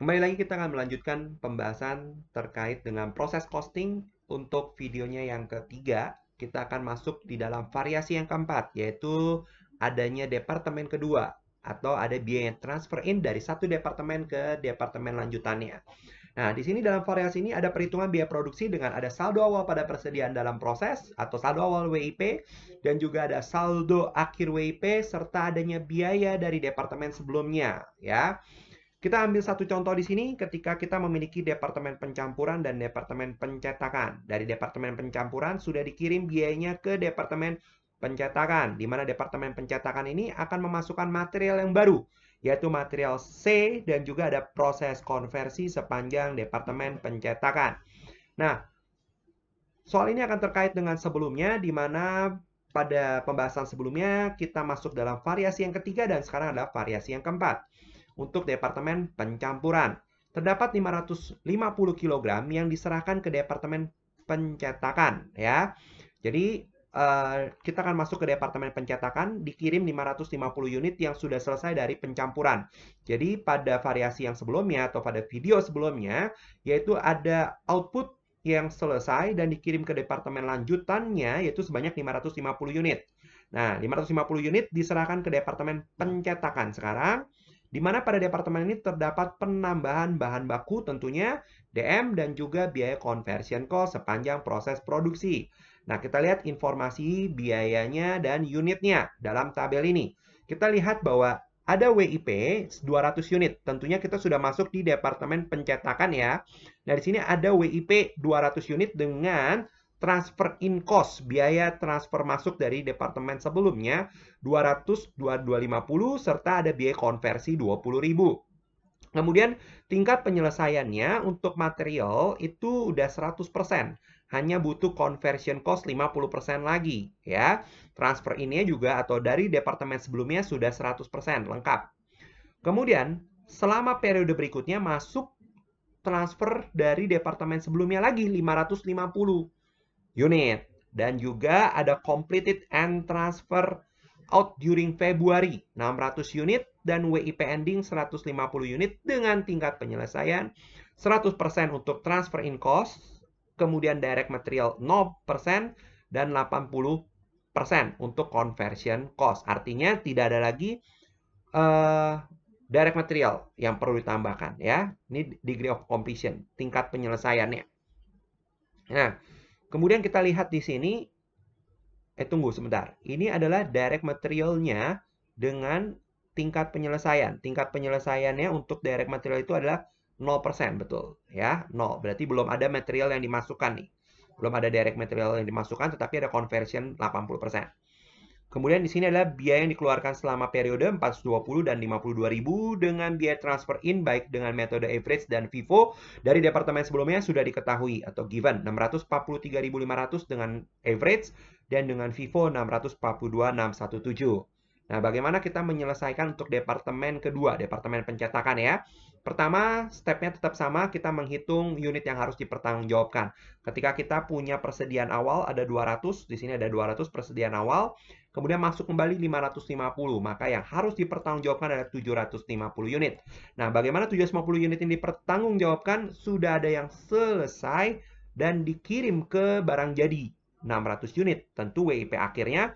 Kembali lagi kita akan melanjutkan pembahasan terkait dengan proses costing untuk videonya yang ketiga. Kita akan masuk di dalam variasi yang keempat, yaitu adanya departemen kedua atau ada biaya yang transfer in dari satu departemen ke departemen lanjutannya. Nah, di sini dalam variasi ini ada perhitungan biaya produksi dengan ada saldo awal pada persediaan dalam proses atau saldo awal WIP dan juga ada saldo akhir WIP serta adanya biaya dari departemen sebelumnya, ya. Kita ambil satu contoh di sini ketika kita memiliki Departemen Pencampuran dan Departemen Pencetakan. Dari Departemen Pencampuran sudah dikirim biayanya ke Departemen Pencetakan, di mana Departemen Pencetakan ini akan memasukkan material yang baru, yaitu material C dan juga ada proses konversi sepanjang Departemen Pencetakan. Nah, soal ini akan terkait dengan sebelumnya, di mana pada pembahasan sebelumnya kita masuk dalam variasi yang ketiga dan sekarang ada variasi yang keempat untuk Departemen Pencampuran. Terdapat 550 kg yang diserahkan ke Departemen Pencetakan ya. Jadi Uh, kita akan masuk ke departemen pencetakan, dikirim 550 unit yang sudah selesai dari pencampuran. Jadi pada variasi yang sebelumnya atau pada video sebelumnya, yaitu ada output yang selesai dan dikirim ke departemen lanjutannya yaitu sebanyak 550 unit. Nah, 550 unit diserahkan ke departemen pencetakan sekarang di mana pada departemen ini terdapat penambahan bahan baku tentunya DM dan juga biaya conversion cost sepanjang proses produksi. Nah, kita lihat informasi biayanya dan unitnya dalam tabel ini. Kita lihat bahwa ada WIP 200 unit. Tentunya kita sudah masuk di departemen pencetakan ya. Nah, di sini ada WIP 200 unit dengan transfer in cost, biaya transfer masuk dari departemen sebelumnya 200 250 serta ada biaya konversi 20.000. Kemudian tingkat penyelesaiannya untuk material itu udah 100%. Hanya butuh conversion cost 50% lagi ya. Transfer ini juga atau dari departemen sebelumnya sudah 100% lengkap. Kemudian selama periode berikutnya masuk transfer dari departemen sebelumnya lagi 550 unit. Dan juga ada completed and transfer out during February 600 unit dan WIP ending 150 unit dengan tingkat penyelesaian 100% untuk transfer in cost, kemudian direct material 0% dan 80% untuk conversion cost. Artinya tidak ada lagi uh, direct material yang perlu ditambahkan ya. Ini degree of completion, tingkat penyelesaiannya. Nah, Kemudian kita lihat di sini, eh tunggu sebentar. Ini adalah direct materialnya dengan tingkat penyelesaian. Tingkat penyelesaiannya untuk direct material itu adalah 0%, betul. Ya, 0. Berarti belum ada material yang dimasukkan nih. Belum ada direct material yang dimasukkan, tetapi ada conversion 80%. Kemudian di sini adalah biaya yang dikeluarkan selama periode 420 dan dua ribu dengan biaya transfer in baik dengan metode average dan FIFO dari departemen sebelumnya sudah diketahui atau given 643.500 dengan average dan dengan FIFO 642.617. Nah, bagaimana kita menyelesaikan untuk departemen kedua, departemen pencetakan ya. Pertama, stepnya tetap sama, kita menghitung unit yang harus dipertanggungjawabkan. Ketika kita punya persediaan awal ada 200, di sini ada 200 persediaan awal, kemudian masuk kembali 550, maka yang harus dipertanggungjawabkan ada 750 unit. Nah, bagaimana 750 unit ini dipertanggungjawabkan? Sudah ada yang selesai dan dikirim ke barang jadi 600 unit. Tentu WIP akhirnya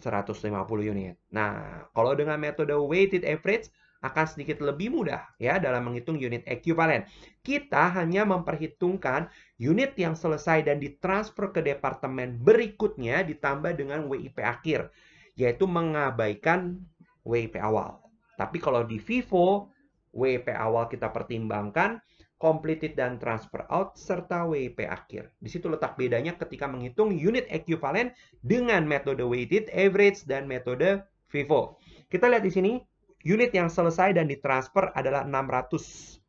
150 unit. Nah, kalau dengan metode weighted average akan sedikit lebih mudah ya dalam menghitung unit equivalent. Kita hanya memperhitungkan unit yang selesai dan ditransfer ke departemen berikutnya ditambah dengan WIP akhir, yaitu mengabaikan WIP awal. Tapi kalau di Vivo, WIP awal kita pertimbangkan, completed dan transfer out, serta WP akhir. Di situ letak bedanya ketika menghitung unit equivalent dengan metode weighted average dan metode FIFO. Kita lihat di sini, unit yang selesai dan ditransfer adalah 600.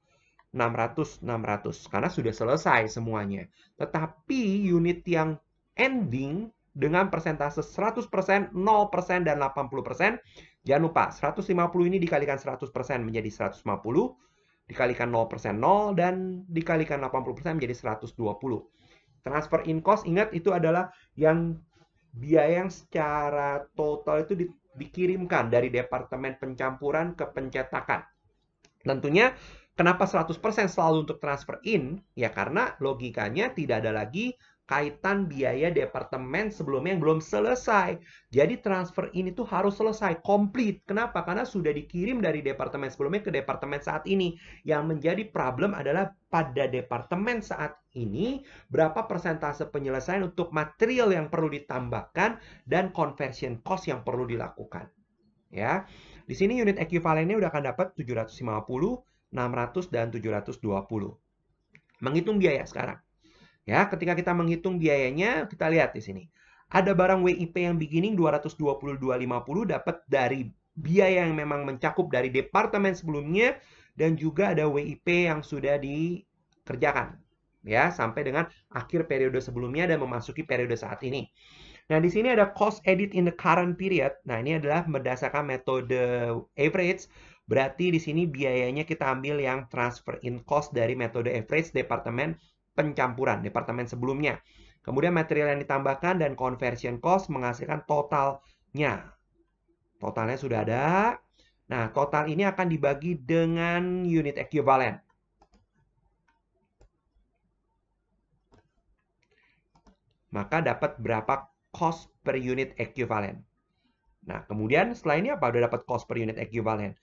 600, 600, karena sudah selesai semuanya. Tetapi unit yang ending dengan persentase 100%, 0%, dan 80%, jangan lupa 150 ini dikalikan 100% menjadi 150, dikalikan 0% 0 dan dikalikan 80% menjadi 120. Transfer in cost ingat itu adalah yang biaya yang secara total itu di, dikirimkan dari departemen pencampuran ke pencetakan. Tentunya kenapa 100% selalu untuk transfer in? Ya karena logikanya tidak ada lagi kaitan biaya departemen sebelumnya yang belum selesai. Jadi transfer ini tuh harus selesai, komplit. Kenapa? Karena sudah dikirim dari departemen sebelumnya ke departemen saat ini. Yang menjadi problem adalah pada departemen saat ini berapa persentase penyelesaian untuk material yang perlu ditambahkan dan conversion cost yang perlu dilakukan. Ya. Di sini unit ekuivalennya udah akan dapat 750, 600 dan 720. Menghitung biaya sekarang. Ya, ketika kita menghitung biayanya, kita lihat di sini. Ada barang WIP yang beginning 222.50 dapat dari biaya yang memang mencakup dari departemen sebelumnya dan juga ada WIP yang sudah dikerjakan ya sampai dengan akhir periode sebelumnya dan memasuki periode saat ini. Nah, di sini ada cost edit in the current period. Nah, ini adalah berdasarkan metode average. Berarti di sini biayanya kita ambil yang transfer in cost dari metode average departemen pencampuran departemen sebelumnya. Kemudian material yang ditambahkan dan conversion cost menghasilkan totalnya. Totalnya sudah ada. Nah, total ini akan dibagi dengan unit equivalent. Maka dapat berapa cost per unit equivalent. Nah, kemudian setelah ini apa? Udah dapat cost per unit equivalent,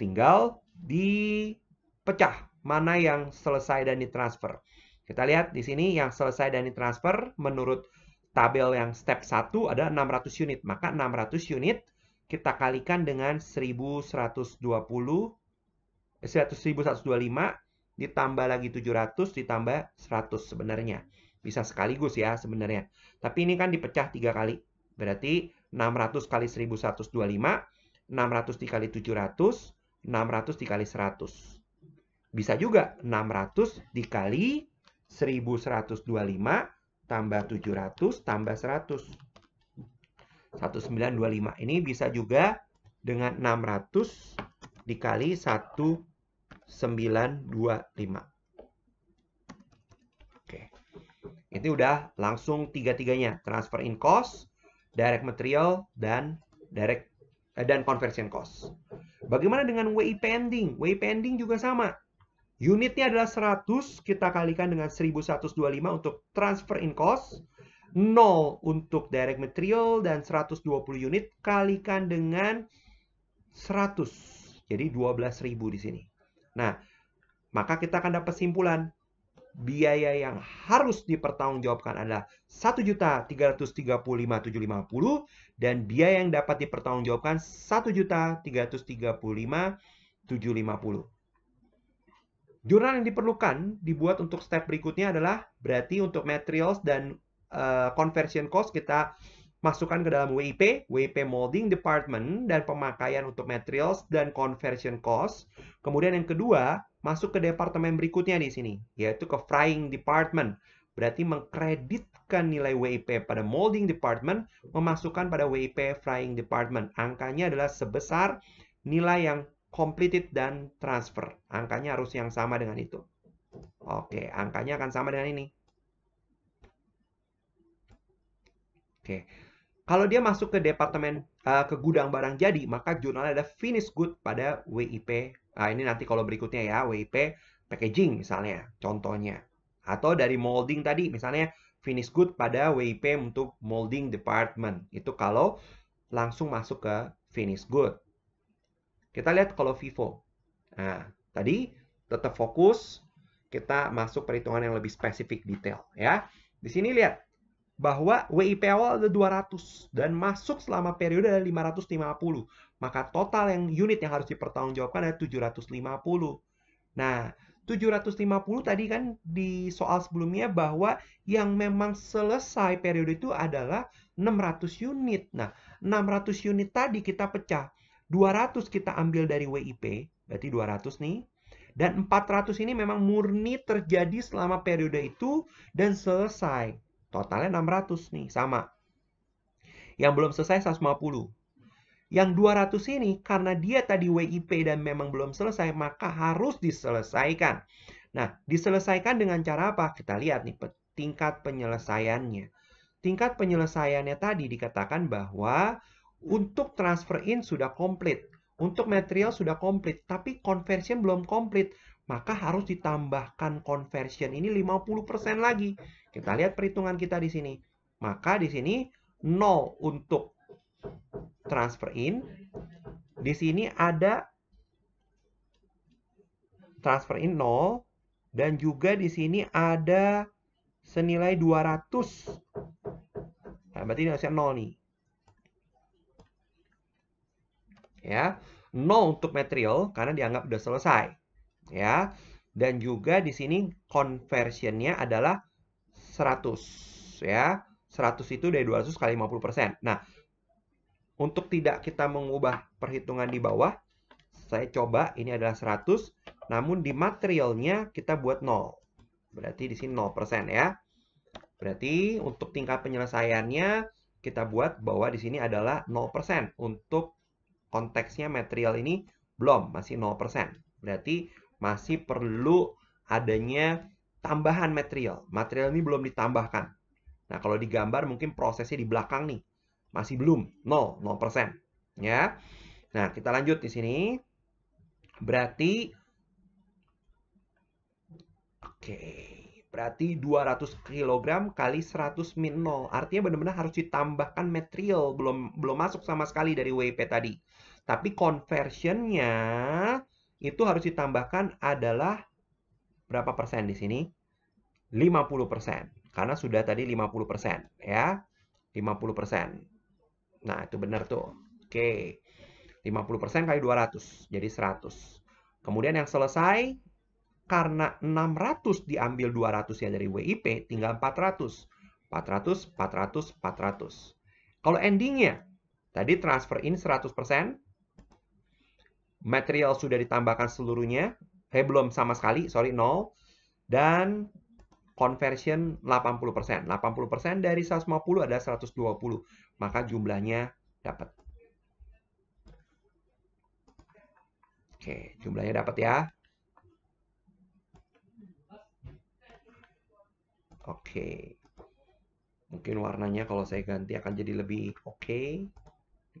Tinggal dipecah mana yang selesai dan ditransfer. Kita lihat di sini yang selesai dan ditransfer menurut tabel yang step 1 ada 600 unit. Maka 600 unit kita kalikan dengan 1120 1125 eh, ditambah lagi 700 ditambah 100 sebenarnya. Bisa sekaligus ya sebenarnya. Tapi ini kan dipecah tiga kali. Berarti 600 kali 1125, 600 dikali 700, 600 dikali 100. Bisa juga 600 dikali 1125 tambah 700 tambah 100. 1925. Ini bisa juga dengan 600 dikali 1925. Oke. Itu udah langsung tiga-tiganya. Transfer in cost, direct material, dan direct eh, dan conversion cost. Bagaimana dengan WIP pending? WIP pending juga sama. Unitnya adalah 100, kita kalikan dengan 1125 untuk transfer in cost. 0 untuk direct material dan 120 unit kalikan dengan 100. Jadi 12.000 di sini. Nah, maka kita akan dapat simpulan biaya yang harus dipertanggungjawabkan adalah 1.335.750 dan biaya yang dapat dipertanggungjawabkan 1.335.750. Jurnal yang diperlukan dibuat untuk step berikutnya adalah berarti untuk materials dan uh, conversion cost kita masukkan ke dalam WIP, WIP molding department dan pemakaian untuk materials dan conversion cost. Kemudian yang kedua, masuk ke departemen berikutnya di sini, yaitu ke frying department. Berarti mengkreditkan nilai WIP pada molding department, memasukkan pada WIP frying department. Angkanya adalah sebesar nilai yang completed dan transfer. Angkanya harus yang sama dengan itu. Oke, angkanya akan sama dengan ini. Oke. Kalau dia masuk ke departemen uh, ke gudang barang jadi, maka jurnalnya ada finished good pada WIP. Nah, eh, ini nanti kalau berikutnya ya, WIP packaging misalnya, contohnya. Atau dari molding tadi, misalnya finish good pada WIP untuk molding department. Itu kalau langsung masuk ke finish good. Kita lihat kalau Vivo. Nah, tadi tetap fokus, kita masuk perhitungan yang lebih spesifik detail ya. Di sini lihat bahwa WIP awal ada 200 dan masuk selama periode ada 550. Maka total yang unit yang harus dipertanggungjawabkan ada 750. Nah, 750 tadi kan di soal sebelumnya bahwa yang memang selesai periode itu adalah 600 unit. Nah, 600 unit tadi kita pecah 200 kita ambil dari WIP, berarti 200 nih. Dan 400 ini memang murni terjadi selama periode itu dan selesai. Totalnya 600 nih, sama. Yang belum selesai 150. Yang 200 ini karena dia tadi WIP dan memang belum selesai, maka harus diselesaikan. Nah, diselesaikan dengan cara apa? Kita lihat nih tingkat penyelesaiannya. Tingkat penyelesaiannya tadi dikatakan bahwa untuk transfer in sudah komplit, untuk material sudah komplit, tapi conversion belum komplit, maka harus ditambahkan conversion ini 50% lagi. Kita lihat perhitungan kita di sini. Maka di sini 0 untuk transfer in. Di sini ada transfer in 0 dan juga di sini ada senilai 200. Nah, berarti ini harusnya 0 nih. ya. No untuk material karena dianggap sudah selesai. Ya. Dan juga di sini conversionnya adalah 100 ya. 100 itu dari 200 kali 50%. Nah, untuk tidak kita mengubah perhitungan di bawah, saya coba ini adalah 100, namun di materialnya kita buat 0. Berarti di sini 0% ya. Berarti untuk tingkat penyelesaiannya kita buat bahwa di sini adalah 0% untuk konteksnya material ini belum, masih 0%. Berarti masih perlu adanya tambahan material. Material ini belum ditambahkan. Nah, kalau digambar mungkin prosesnya di belakang nih. Masih belum, 0, 0%. Ya. Nah, kita lanjut di sini. Berarti Oke, okay. berarti 200 kg kali 100 min 0. Artinya benar-benar harus ditambahkan material, belum belum masuk sama sekali dari WP tadi. Tapi conversionnya itu harus ditambahkan adalah berapa persen di sini? 50 persen. Karena sudah tadi 50 persen. Ya, 50 persen. Nah, itu benar tuh. Oke. 50 persen kali 200. Jadi 100. Kemudian yang selesai, karena 600 diambil 200 ya dari WIP, tinggal 400. 400, 400, 400. Kalau endingnya, tadi transfer ini 100%, persen, material sudah ditambahkan seluruhnya, eh belum sama sekali, sorry, 0, dan conversion 80%. 80% dari 150 ada 120, maka jumlahnya dapat. Oke, jumlahnya dapat ya. Oke. Mungkin warnanya kalau saya ganti akan jadi lebih oke. Okay.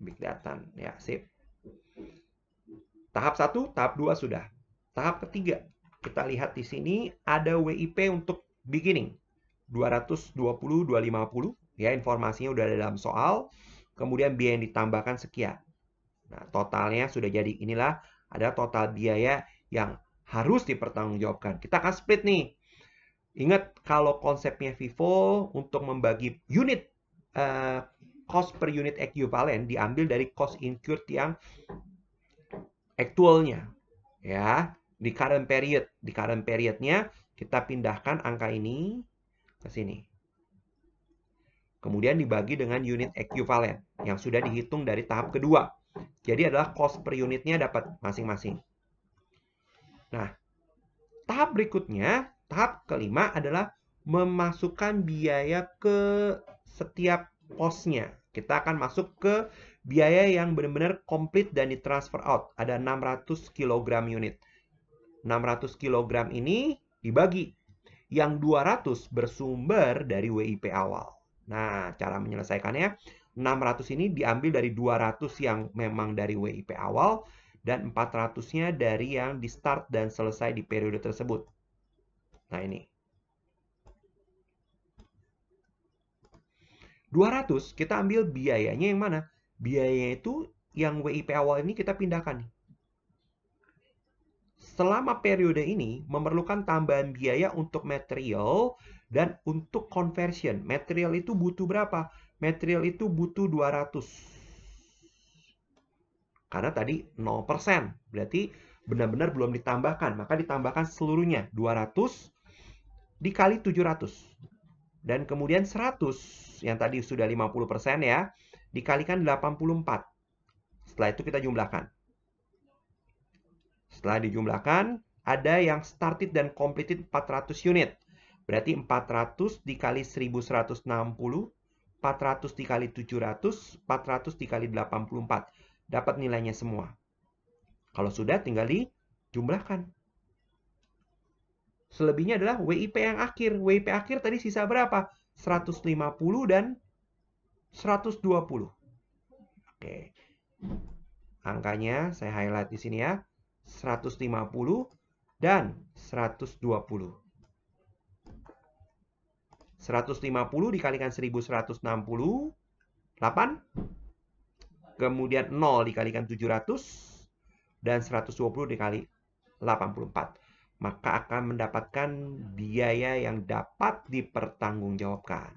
Lebih kelihatan. Ya, sip. Tahap satu, tahap dua sudah. Tahap ketiga, kita lihat di sini ada WIP untuk beginning. 220, 250. Ya, informasinya udah ada dalam soal. Kemudian biaya yang ditambahkan sekian. Nah, totalnya sudah jadi. Inilah ada total biaya yang harus dipertanggungjawabkan. Kita akan split nih. Ingat kalau konsepnya FIFO untuk membagi unit uh, cost per unit equivalent diambil dari cost incurred yang actualnya ya di current period di current periodnya kita pindahkan angka ini ke sini kemudian dibagi dengan unit equivalent yang sudah dihitung dari tahap kedua jadi adalah cost per unitnya dapat masing-masing nah tahap berikutnya tahap kelima adalah memasukkan biaya ke setiap posnya kita akan masuk ke biaya yang benar-benar komplit dan ditransfer out. Ada 600 kg unit. 600 kg ini dibagi. Yang 200 bersumber dari WIP awal. Nah, cara menyelesaikannya 600 ini diambil dari 200 yang memang dari WIP awal dan 400-nya dari yang di start dan selesai di periode tersebut. Nah, ini. 200 kita ambil biayanya yang mana? biayanya itu yang WIP awal ini kita pindahkan Selama periode ini memerlukan tambahan biaya untuk material dan untuk conversion. Material itu butuh berapa? Material itu butuh 200. Karena tadi 0%, berarti benar-benar belum ditambahkan. Maka ditambahkan seluruhnya, 200 dikali 700. Dan kemudian 100, yang tadi sudah 50% ya, dikalikan 84. Setelah itu kita jumlahkan. Setelah dijumlahkan, ada yang started dan completed 400 unit. Berarti 400 dikali 1160, 400 dikali 700, 400 dikali 84. Dapat nilainya semua. Kalau sudah tinggal dijumlahkan. Selebihnya adalah WIP yang akhir. WIP akhir tadi sisa berapa? 150 dan 120. Oke. Angkanya saya highlight di sini ya. 150 dan 120. 150 dikalikan 1160 8 kemudian 0 dikalikan 700 dan 120 dikali 84 maka akan mendapatkan biaya yang dapat dipertanggungjawabkan.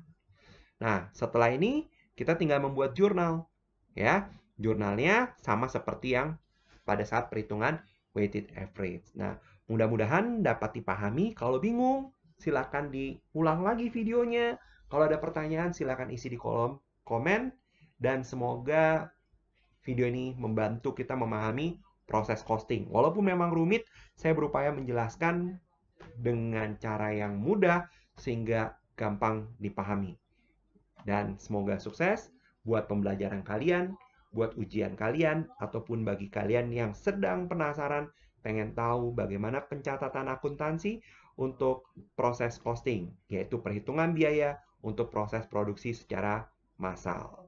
Nah, setelah ini kita tinggal membuat jurnal. Ya, jurnalnya sama seperti yang pada saat perhitungan weighted average. Nah, mudah-mudahan dapat dipahami. Kalau bingung, silakan diulang lagi videonya. Kalau ada pertanyaan, silakan isi di kolom komen. Dan semoga video ini membantu kita memahami proses costing. Walaupun memang rumit, saya berupaya menjelaskan dengan cara yang mudah sehingga gampang dipahami. Dan semoga sukses buat pembelajaran kalian, buat ujian kalian, ataupun bagi kalian yang sedang penasaran pengen tahu bagaimana pencatatan akuntansi untuk proses costing, yaitu perhitungan biaya untuk proses produksi secara massal.